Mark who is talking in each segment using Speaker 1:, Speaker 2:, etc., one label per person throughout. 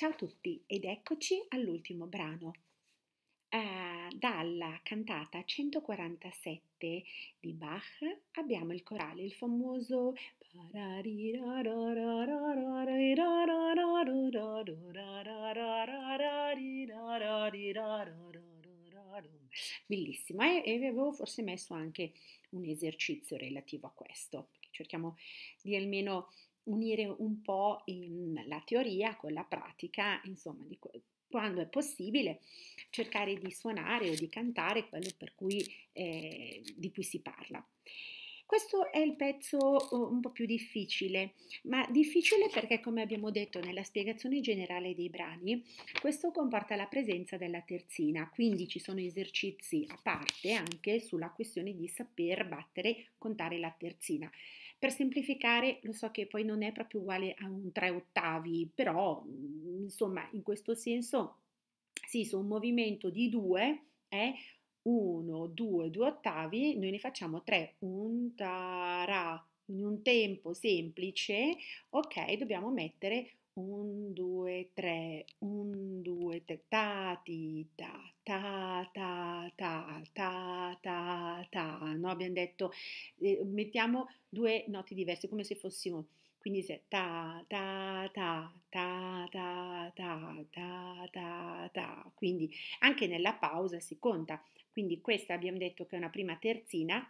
Speaker 1: Ciao a tutti ed eccoci all'ultimo brano. Uh, dalla cantata 147 di Bach abbiamo il corale, il famoso bellissimo eh, e vi avevo forse messo anche un esercizio relativo a questo cerchiamo di almeno unire un po' la teoria con la pratica, insomma, di, quando è possibile cercare di suonare o di cantare quello cui, eh, di cui si parla. Questo è il pezzo un po' più difficile, ma difficile perché, come abbiamo detto nella spiegazione generale dei brani, questo comporta la presenza della terzina, quindi ci sono esercizi a parte anche sulla questione di saper battere, contare la terzina. Per semplificare, lo so che poi non è proprio uguale a un 3 ottavi, però mm, insomma in questo senso sì, su un movimento di 2 è 1, 2, 2 ottavi, noi ne facciamo 3, un tara, in un tempo semplice, ok, dobbiamo mettere un, due, tre, un, due, tre, ta, ti, ta, ta, ta, ta, ta, ta, ta, no? Abbiamo detto, eh, mettiamo due note diverse, come se fossimo, quindi se ta, ta, ta, ta, ta, ta, ta, ta, ta, quindi anche nella pausa si conta, quindi questa abbiamo detto che è una prima terzina,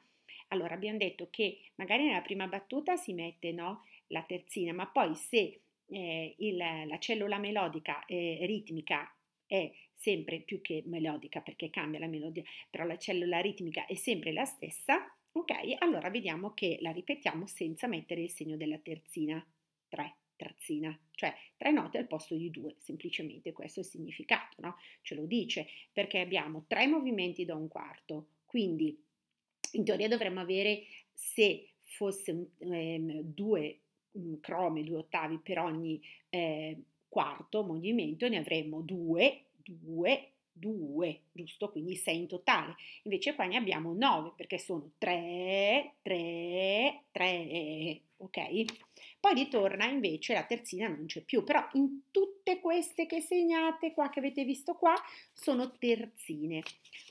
Speaker 1: allora abbiamo detto che magari nella prima battuta si mette, no? La terzina, ma poi se eh, il, la cellula melodica eh, ritmica è sempre più che melodica perché cambia la melodia, però la cellula ritmica è sempre la stessa, ok? Allora vediamo che la ripetiamo senza mettere il segno della terzina, 3, terzina, cioè tre note al posto di due, semplicemente questo è il significato, no? Ce lo dice, perché abbiamo tre movimenti da un quarto, quindi in teoria dovremmo avere, se fosse un, ehm, due Mhmm, crome, due ottavi per ogni eh, quarto movimento, ne avremmo due, due, due, giusto? Quindi sei in totale. Invece qua ne abbiamo nove perché sono tre, tre, tre, ok? Poi ritorna invece la terzina non c'è più, però in tutte queste che segnate qua, che avete visto qua, sono terzine.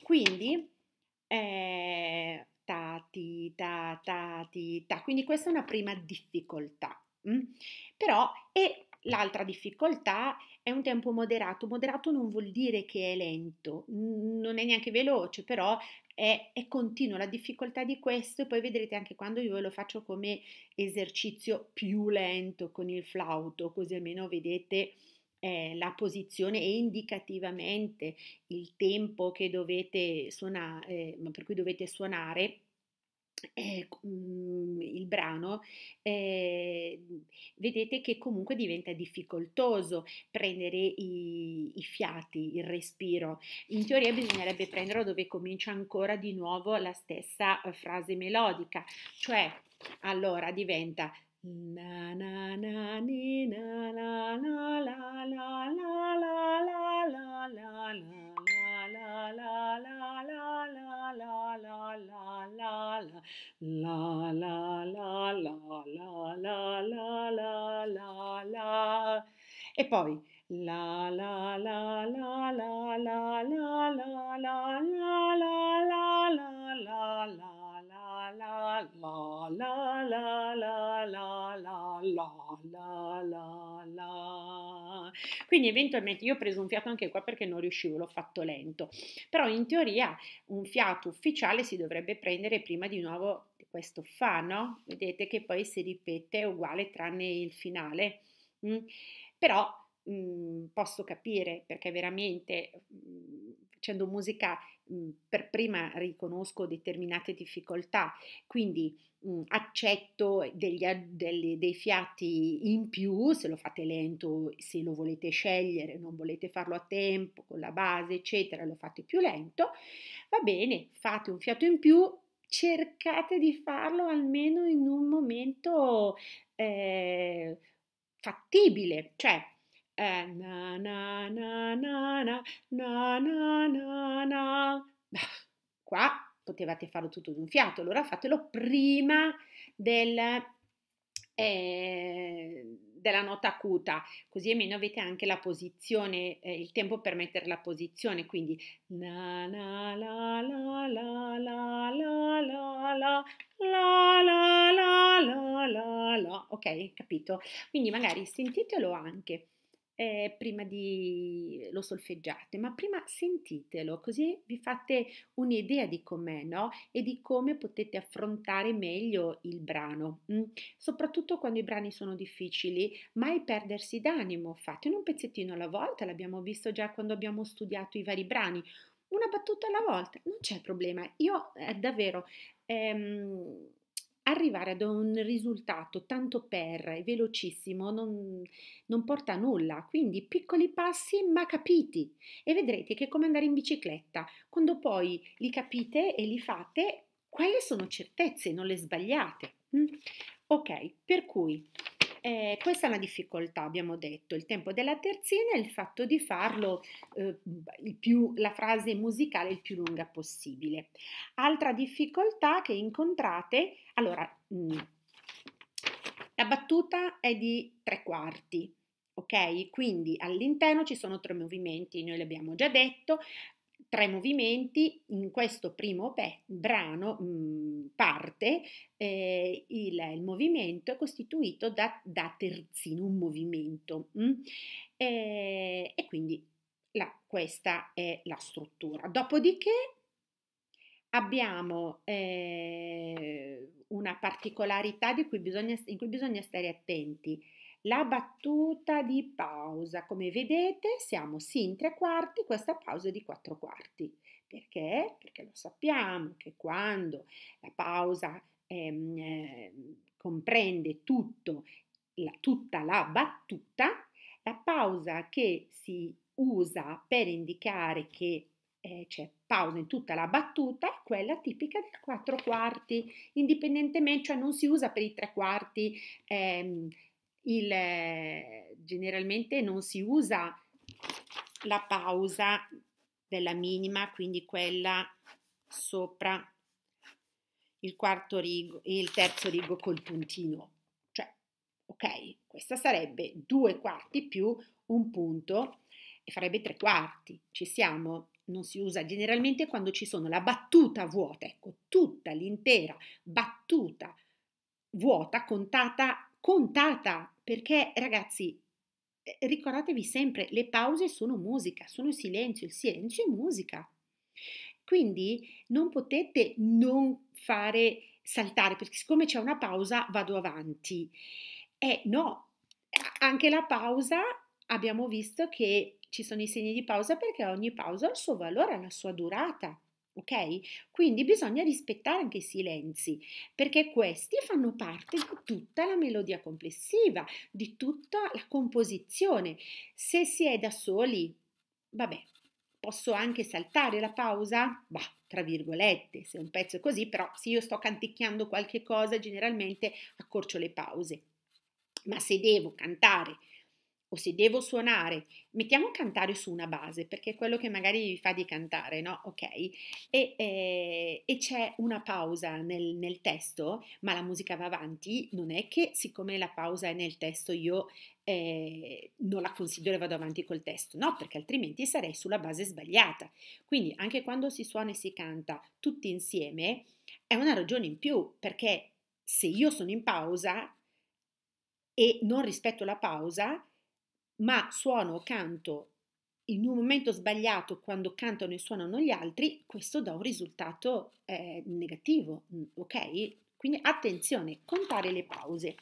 Speaker 1: Quindi... Eh, ta, ti, ta, ta, ti, ta. Quindi questa è una prima difficoltà. Mm? Però, e l'altra difficoltà è un tempo moderato. Moderato non vuol dire che è lento, non è neanche veloce, però è, è continuo. La difficoltà di questo, e poi vedrete anche quando io lo faccio come esercizio più lento con il flauto, così almeno vedete. Eh, la posizione e indicativamente il tempo che dovete suonare, eh, per cui dovete suonare eh, mm, il brano, eh, vedete che comunque diventa difficoltoso prendere i, i, fiati, il respiro. In teoria bisognerebbe prenderlo dove comincia ancora di nuovo la stessa eh, frase melodica, cioè allora diventa na na na ni na na la la la la la la la la la la e poi la la la la la la la la la la la la la la la la la la la Quindi eventualmente io ho preso un fiato anche qua perché non riuscivo, l'ho fatto lento, però in teoria un fiato ufficiale si dovrebbe prendere prima di nuovo questo fa, no? Vedete che poi si ripete uguale tranne il finale, mm? però mh, mm, posso capire perché veramente mh, mm, facendo musica Mhmm, per prima riconosco determinate difficoltà, quindi mh, mhmm, accetto degli, degli, dei fiati in più, se lo fate lento, se lo volete scegliere, non volete farlo a tempo, con la base, eccetera, lo fate più lento, va bene, fate un fiato in più, cercate di farlo almeno in un momento eh, fattibile, cioè è na na na na na na na na na. Qua potevate farlo tutto d'un fiato, allora fatelo prima del, eh, della nota acuta, così almeno avete anche la posizione, eh, il tempo per mettere la posizione, quindi na na la la la la la la la la la la la la la ok, capito? Quindi magari sentitelo anche eh, prima di lo solfeggiate, ma prima sentitelo, così vi fate un'idea di com'è no? e di come potete affrontare meglio il brano, mm. soprattutto quando i brani sono difficili, mai perdersi d'animo, fatene un pezzettino alla volta, l'abbiamo visto già quando abbiamo studiato i vari brani. Una battuta alla volta, non c'è problema. Io eh, davvero ehm, arrivare ad un risultato tanto per e velocissimo non, non, porta a nulla, quindi piccoli passi ma capiti e vedrete che è come andare in bicicletta, quando poi li capite e li fate, quelle sono certezze, non le sbagliate. Mm? Ok, per cui eh, questa è una difficoltà, abbiamo detto, il tempo della terzina e il fatto di farlo eh, più, la frase musicale il più lunga possibile. Altra difficoltà che incontrate, allora, mh, mm, la battuta è di tre quarti, ok? Quindi all'interno ci sono tre movimenti, noi l'abbiamo già detto, tre movimenti, in questo primo pe- brano mh, mm, parte eh, il, il, movimento è costituito da, da terzino, un movimento mh, mm? eh, e, e, quindi la, questa è la struttura. Dopodiché abbiamo eh, una particolarità cui bisogna, in cui bisogna stare attenti la battuta di pausa. Come vedete siamo sì in tre quarti, questa pausa è di quattro quarti. Perché? Perché lo sappiamo che quando la pausa ehm, eh, comprende tutto, la, tutta la battuta, la pausa che si usa per indicare che eh, c'è pausa in tutta la battuta è quella tipica del quattro quarti, indipendentemente, cioè non si usa per i tre quarti ehm, il, eh, generalmente non si usa la pausa della minima, quindi quella sopra il, quarto rigo, il terzo rigo col puntino. Cioè, ok, questa sarebbe due quarti più un punto e farebbe tre quarti. Ci siamo? Non si usa generalmente quando ci sono la battuta vuota, ecco, tutta l'intera battuta vuota contata contata, perché ragazzi, eh, ricordatevi sempre, le pause sono musica, sono il silenzio, il silenzio è musica. Quindi non potete non fare saltare, perché siccome c'è una pausa vado avanti. Eh no, anche la pausa abbiamo visto che ci sono i segni di pausa perché ogni pausa ha il suo valore, ha la sua durata ok? Quindi bisogna rispettare anche i silenzi, perché questi fanno parte di tutta la melodia complessiva, di tutta la composizione. Se si è da soli, vabbè, posso anche saltare la pausa? Bah, tra virgolette, se un pezzo è così, però se io sto canticchiando qualche cosa, generalmente accorcio le pause. Ma se devo cantare o se devo suonare, mettiamo cantare su una base, perché è quello che magari vi fa di cantare, no? Ok? E, eh, e c'è una pausa nel, nel, testo, ma la musica va avanti, non è che siccome la pausa è nel testo io eh, non la considero e vado avanti col testo, no? Perché altrimenti sarei sulla base sbagliata. Quindi anche quando si suona e si canta tutti insieme, è una ragione in più, perché se io sono in pausa e non rispetto la pausa, ma suono o canto in un momento sbagliato quando cantano e suonano gli altri, questo dà un risultato eh, negativo, mm, ok? Quindi attenzione, contare le pause.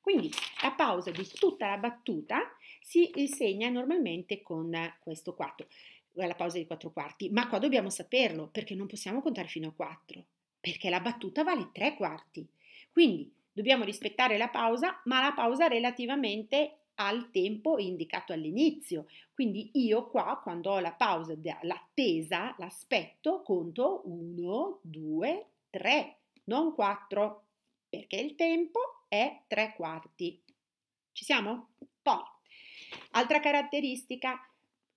Speaker 1: Quindi la pausa di tutta la battuta si insegna eh, normalmente con questo 4, eh, la pausa di 4 quarti, ma qua dobbiamo saperlo perché non possiamo contare fino a 4, perché la battuta vale 3 quarti. Quindi dobbiamo rispettare la pausa, ma la pausa relativamente al tempo indicato all'inizio. Quindi io qua, quando ho la pausa, l'attesa, l'aspetto, conto 1, 2, 3, non 4, perché il tempo è 3 quarti. Ci siamo? Poi, altra caratteristica,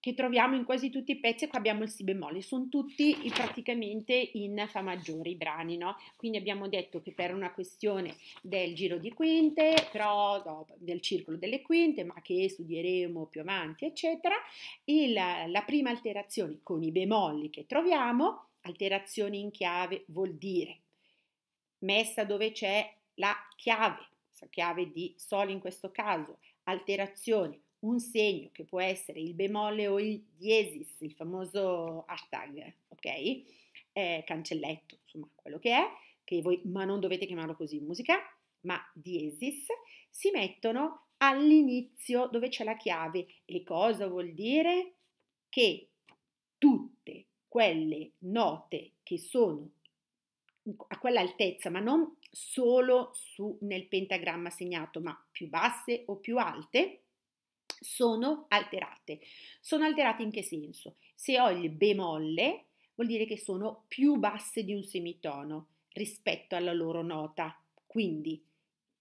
Speaker 1: che troviamo in quasi tutti i pezzi, qua abbiamo il si bemolle, sono tutti praticamente in fa maggiore i brani, no? Quindi abbiamo detto che per una questione del giro di quinte, però no, del circolo delle quinte, ma che studieremo più avanti, eccetera, il, la prima alterazione con i bemolli che troviamo, alterazione in chiave vuol dire messa dove c'è la chiave, chiave di sole in questo caso, alterazione un segno che può essere il bemolle o il diesis, il famoso hashtag, ok? Eh, cancelletto, insomma, quello che è, che voi, ma non dovete chiamarlo così in musica, ma diesis, si mettono all'inizio dove c'è la chiave. E cosa vuol dire? Che tutte quelle note che sono a quell'altezza, ma non solo su, nel pentagramma segnato, ma più basse o più alte, sono alterate. Sono alterate in che senso? Se ho il bemolle, vuol dire che sono più basse di un semitono rispetto alla loro nota. Quindi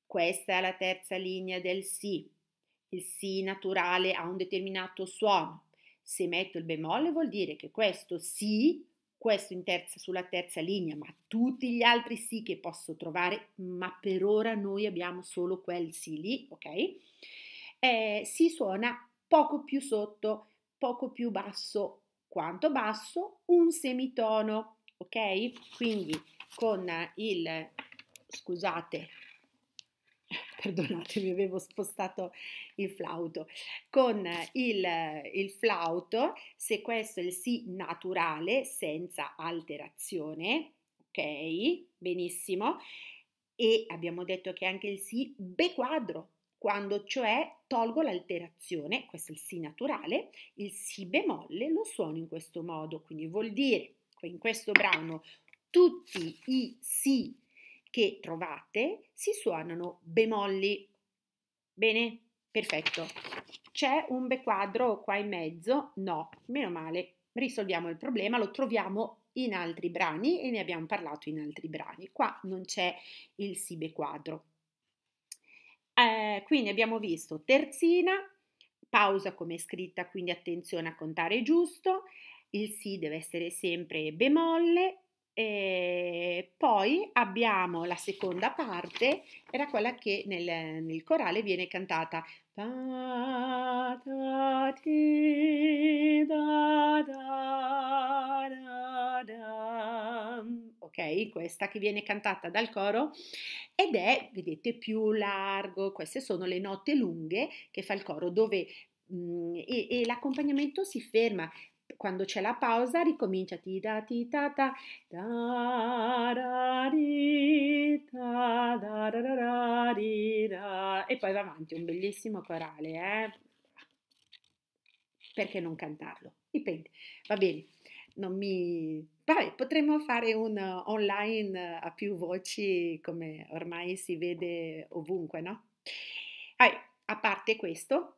Speaker 1: questa è la terza linea del Si. Il Si naturale ha un determinato suono. Se metto il bemolle vuol dire che questo Si, questo terza, sulla terza linea, ma tutti gli altri Si che posso trovare, ma per ora noi abbiamo solo quel Si lì, ok? eh, si suona poco più sotto, poco più basso. Quanto basso? Un semitono, ok? Quindi con il, scusate, perdonatemi, avevo spostato il flauto. Con il, il, flauto, se questo è il Si naturale, senza alterazione, ok? Benissimo. E abbiamo detto che anche il Si B quadro, quando cioè tolgo l'alterazione, questo è il Si naturale, il Si bemolle lo suono in questo modo, quindi vuol dire che in questo brano tutti i Si che trovate si suonano bemolli. Bene? Perfetto. C'è un bequadro qua in mezzo? No, meno male. Risolviamo il problema, lo troviamo in altri brani e ne abbiamo parlato in altri brani. Qua non c'è il si bequadro. Eh, quindi abbiamo visto terzina, pausa come scritta, quindi attenzione a contare giusto, il si deve essere sempre bemolle, e eh, poi abbiamo la seconda parte, era quella che nel, nel corale viene cantata. Da, da, ti, da, ok? Questa che viene cantata dal coro ed è, vedete, più largo, queste sono le note lunghe che fa il coro dove mh, mm, e, e l'accompagnamento si ferma quando c'è la pausa ricomincia ti da ti ta ta da da di ta da da da da di da e poi va avanti un bellissimo corale eh perché non cantarlo dipende va bene non mi... Vabbè, potremmo fare un online a più voci come ormai si vede ovunque, no? Vabbè, a parte questo,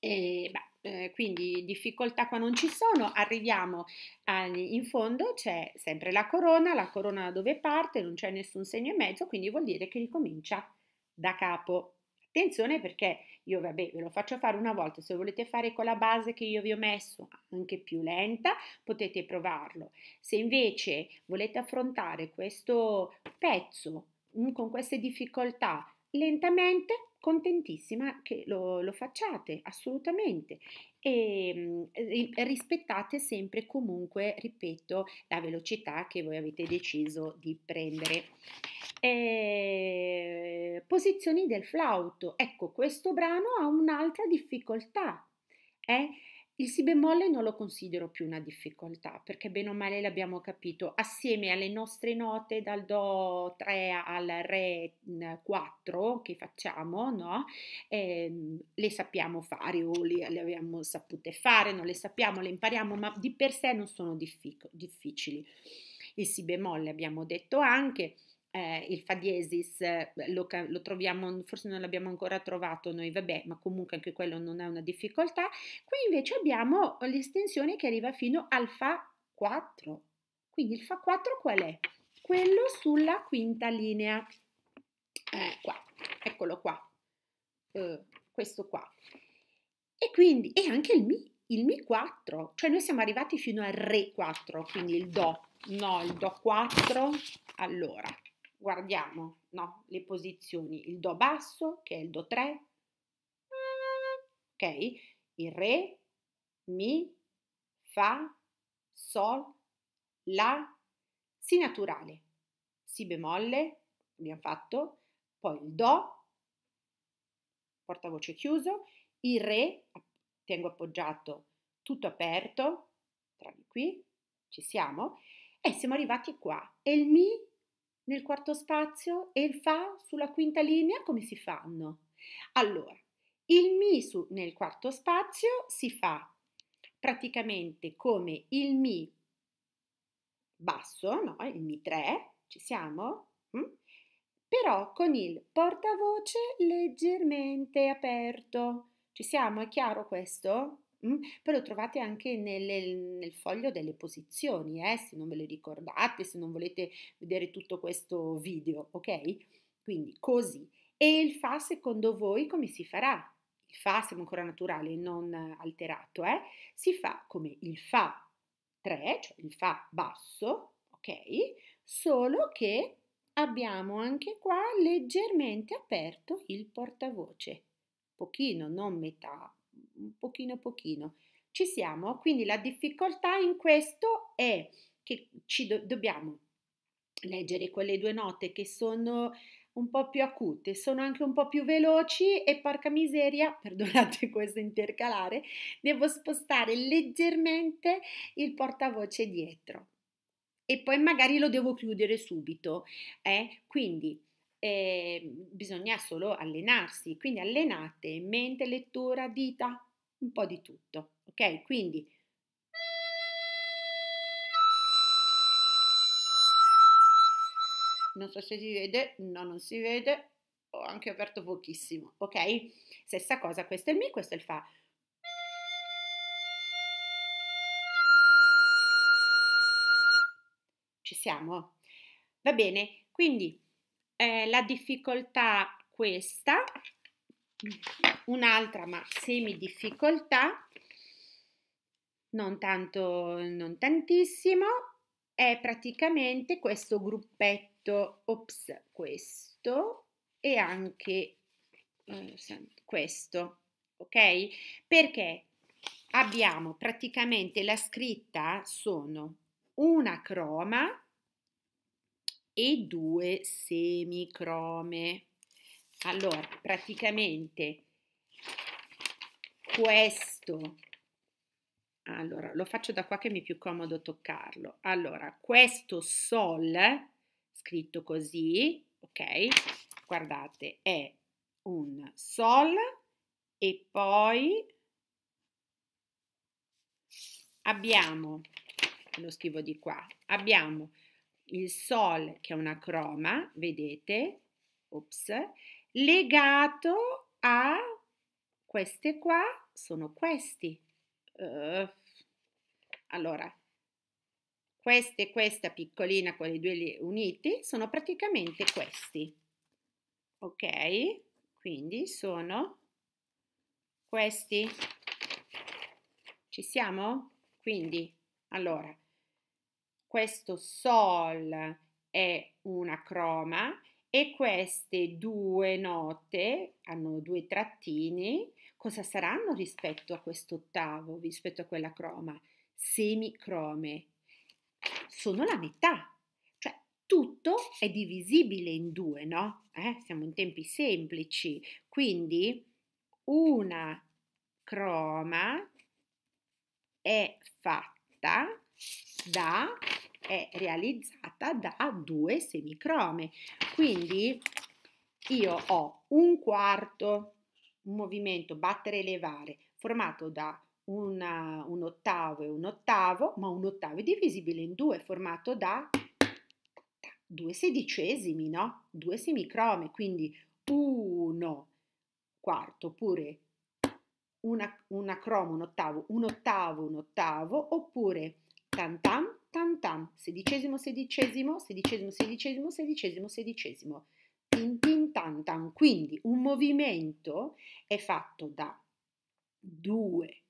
Speaker 1: eh, beh, eh, quindi difficoltà qua non ci sono, arriviamo al, in fondo, c'è sempre la corona, la corona da dove parte, non c'è nessun segno in mezzo, quindi vuol dire che ricomincia da capo. Attenzione perché io vabbè ve lo faccio fare una volta, se volete fare con la base che io vi ho messo, anche più lenta, potete provarlo. Se invece volete affrontare questo pezzo mm, con queste difficoltà lentamente, contentissima che lo, lo facciate assolutamente e, ehm, rispettate sempre comunque, ripeto, la velocità che voi avete deciso di prendere. E, ehm, posizioni del flauto, ecco questo brano ha un'altra difficoltà. Eh? Il si bemolle non lo considero più una difficoltà, perché bene o male l'abbiamo capito, assieme alle nostre note dal Do 3 al Re 4 mm, che facciamo, no? eh, le sappiamo fare o le, le, abbiamo sapute fare, non le sappiamo, le impariamo, ma di per sé non sono difficili. Il si bemolle abbiamo detto anche, eh, il fa diesis lo, lo, troviamo, forse non l'abbiamo ancora trovato noi, vabbè, ma comunque anche quello non è una difficoltà. Qui invece abbiamo l'estensione che arriva fino al fa 4. Quindi il fa 4 qual è? Quello sulla quinta linea. Eh, qua, eccolo qua. Eh, questo qua. E quindi, e anche il mi, il mi 4, cioè noi siamo arrivati fino al re 4, quindi il do, no, il do 4, allora, guardiamo no? le posizioni, il Do basso che è il Do 3, ok? Il Re, Mi, Fa, Sol, La, Si naturale, Si bemolle, abbiamo fatto, poi il Do, portavoce chiuso, il Re, tengo appoggiato tutto aperto, tra di qui, ci siamo, e siamo arrivati qua, e il Mi nel quarto spazio e il Fa sulla quinta linea come si fanno? Allora, il Mi su, nel quarto spazio si fa praticamente come il Mi basso, no? il Mi 3, ci siamo? Mm? Però con il portavoce leggermente aperto. Ci siamo? È chiaro questo? Mm? Poi lo trovate anche nelle, nel foglio delle posizioni, eh? se non ve le ricordate, se non volete vedere tutto questo video, ok? Quindi così. E il fa secondo voi come si farà? Il fa, siamo ancora naturale, non alterato, eh? Si fa come il fa 3, cioè il fa basso, ok? Solo che abbiamo anche qua leggermente aperto il portavoce, pochino, non metà pochino pochino. Ci siamo, quindi la difficoltà in questo è che ci do dobbiamo leggere quelle due note che sono un po' più acute, sono anche un po' più veloci e porca miseria, perdonate questo intercalare, devo spostare leggermente il portavoce dietro e poi magari lo devo chiudere subito. Eh? Quindi eh, bisogna solo allenarsi, quindi allenate mente, lettura, dita, un po' di tutto, ok? Quindi non so se si vede, no non si vede, ho anche aperto pochissimo, ok? Stessa cosa, questo è il mi, questo è il fa. Ci siamo? Va bene, quindi eh, la difficoltà questa un'altra ma semi difficoltà, non tanto, non tantissimo, è praticamente questo gruppetto, ops, questo e anche eh, questo, ok? Perché abbiamo praticamente la scritta sono una croma e due semicrome. Allora, praticamente questo, allora lo faccio da qua che mi è più comodo toccarlo. Allora, questo sol, scritto così, ok, guardate, è un sol e poi abbiamo, lo scrivo di qua, abbiamo il sol che è una croma, vedete, ops, legato a queste qua sono questi. Uh, allora, queste e questa piccolina con i due uniti sono praticamente questi. Ok? Quindi sono questi. Ci siamo? Quindi, allora, questo sol è una croma e queste due note hanno due trattini, cosa saranno rispetto a quest'ottavo, rispetto a quella croma? Semicrome. Sono la metà, cioè tutto è divisibile in due, no? Eh? Siamo in tempi semplici, quindi una croma è fatta da è realizzata da due semicrome. Quindi io ho un quarto, un movimento battere e levare, formato da una, un ottavo e un ottavo, ma un ottavo è divisibile in due, formato da due sedicesimi, no? Due semicrome, quindi uno quarto oppure una, una croma, un ottavo, un ottavo, un ottavo, oppure tantam tam tam, sedicesimo, sedicesimo, sedicesimo, sedicesimo, sedicesimo, sedicesimo, tin tin tan tan. Quindi un movimento è fatto da due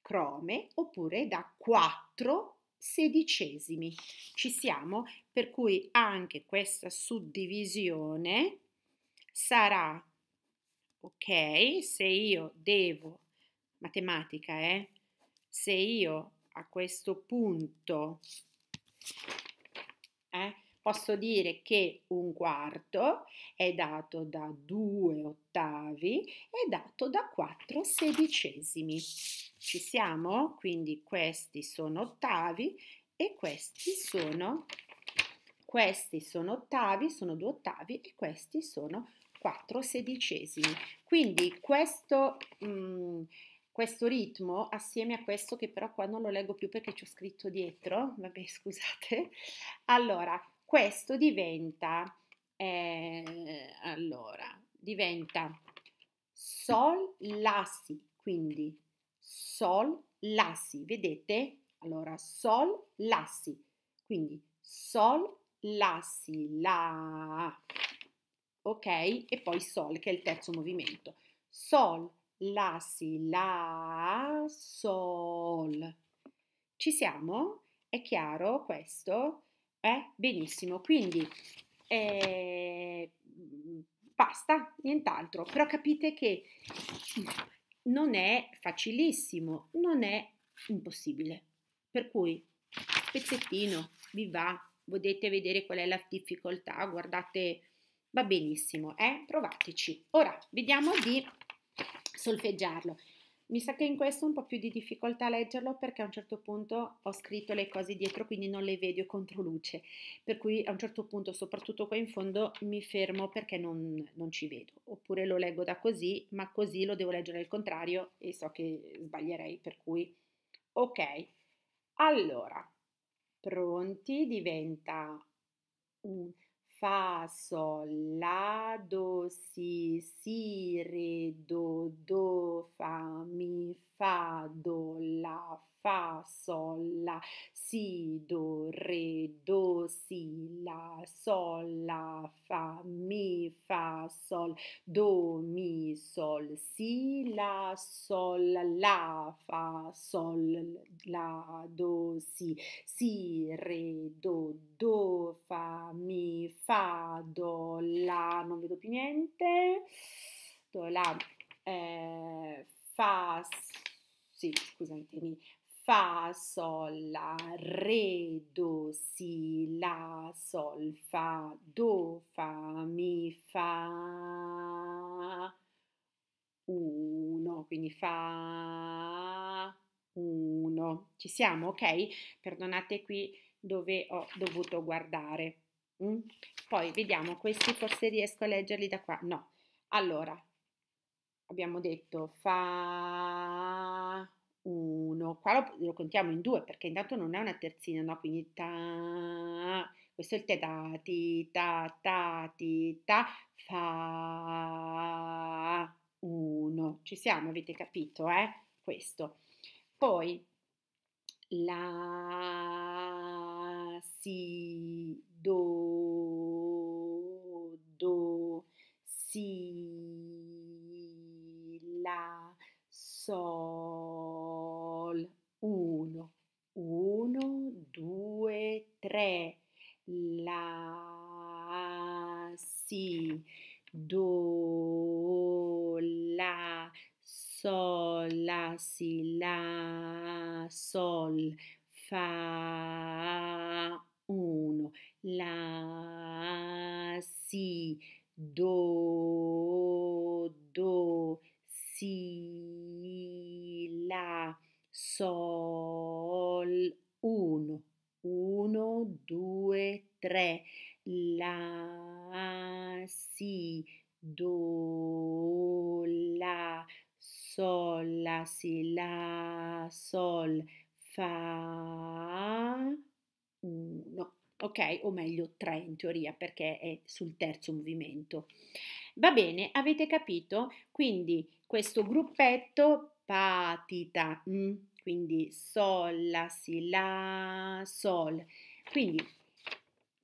Speaker 1: crome oppure da quattro sedicesimi. Ci siamo? Per cui anche questa suddivisione sarà ok se io devo matematica, eh? Se io a questo punto eh, posso dire che un quarto è dato da due ottavi è dato da 4 sedicesimi. Ci siamo? Quindi questi sono ottavi e questi sono, questi sono ottavi, sono due ottavi e questi sono 4 sedicesimi. Quindi questo... Mh, mm, questo ritmo assieme a questo che però qua non lo leggo più perché ci ho scritto dietro, vabbè scusate, allora questo diventa, eh, allora, diventa sol la si, quindi sol la si, vedete? Allora sol la si, quindi sol la si la, ok? E poi sol che è il terzo movimento, sol la, si, la, sol. Ci siamo? È chiaro questo? Eh? Benissimo, quindi eh, basta, nient'altro, però capite che non è facilissimo, non è impossibile. Per cui pezzettino, vi va, potete vedere qual è la difficoltà, guardate, va benissimo, eh? provateci. Ora, vediamo di solfeggiarlo. Mi sa che in questo ho un po' più di difficoltà a leggerlo perché a un certo punto ho scritto le cose dietro, quindi non le vedo contro luce. Per cui a un certo punto, soprattutto qua in fondo, mi fermo perché non, non ci vedo. Oppure lo leggo da così, ma così lo devo leggere al contrario e so che sbaglierei. Per cui, ok. Allora, pronti diventa un fa, sol, la, do, si, si, re, do, do, fa, mi, fa fa, do, la, fa, sol, la, si, do, re, do, si, la, sol, la, fa, mi, fa, sol, do, mi, sol, si, la, sol, la, fa, sol, la, do, si, si, re, do, do, fa, mi, fa, do, la, non vedo più niente, do, la, eh, fa, sì, scusatemi, Fa, Sol, La, Re, Do, Si, La, Sol, Fa, Do, Fa, Mi, Fa, Uno, quindi Fa, Uno. Ci siamo, ok? Perdonate qui dove ho dovuto guardare. Mm? Poi vediamo, questi forse riesco a leggerli da qua. No, allora, abbiamo detto Fa, uno, qua lo, lo, contiamo in due perché intanto non è una terzina, no? Quindi ta, questo è il te ta, ti, ta, ta, ti, ta, fa, uno. Ci siamo, avete capito, eh? Questo. Poi la, si, do, do, si, la, so 1, 1, 2, 3, la, si, do, la, sol, la, si, la, sol, fa, sol, fa, uno, mm, ok? O meglio tre in teoria perché è sul terzo movimento. Va bene, avete capito? Quindi questo gruppetto patita, mm, quindi sol, la, si, la, sol. Quindi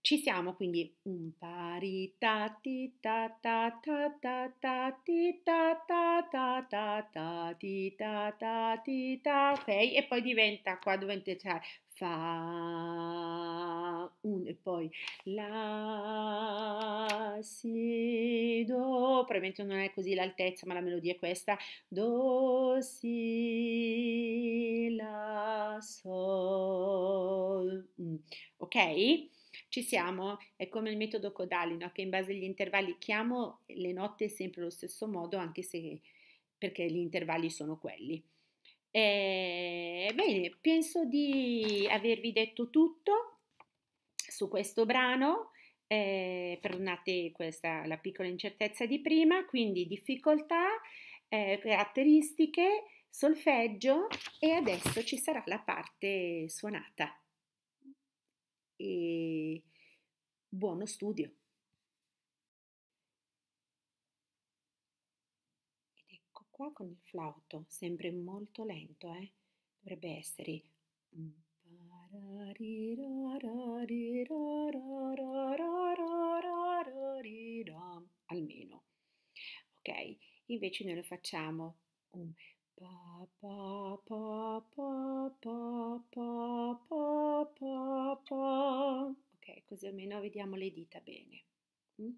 Speaker 1: ci siamo quindi un pari ta ti ta ta ta ta ta ti ta ta ta ta ta ti ta ta ti ta ok e poi diventa qua dovete entrare fa un e poi la si do probabilmente non è così l'altezza ma la melodia è questa do si la sol mm. ok ci siamo? È come il metodo Codali, no? che in base agli intervalli chiamo le note sempre allo stesso modo, anche se perché gli intervalli sono quelli. E, eh, bene, penso di avervi detto tutto su questo brano. Eh, perdonate questa la piccola incertezza di prima, quindi difficoltà, eh, caratteristiche, solfeggio e adesso ci sarà la parte suonata e buono studio. Ed ecco qua con il flauto, sempre molto lento, eh? dovrebbe essere... Almeno. Ok? Invece noi lo facciamo pa pa pa pa Ok, così almeno vediamo le dita bene. Mm?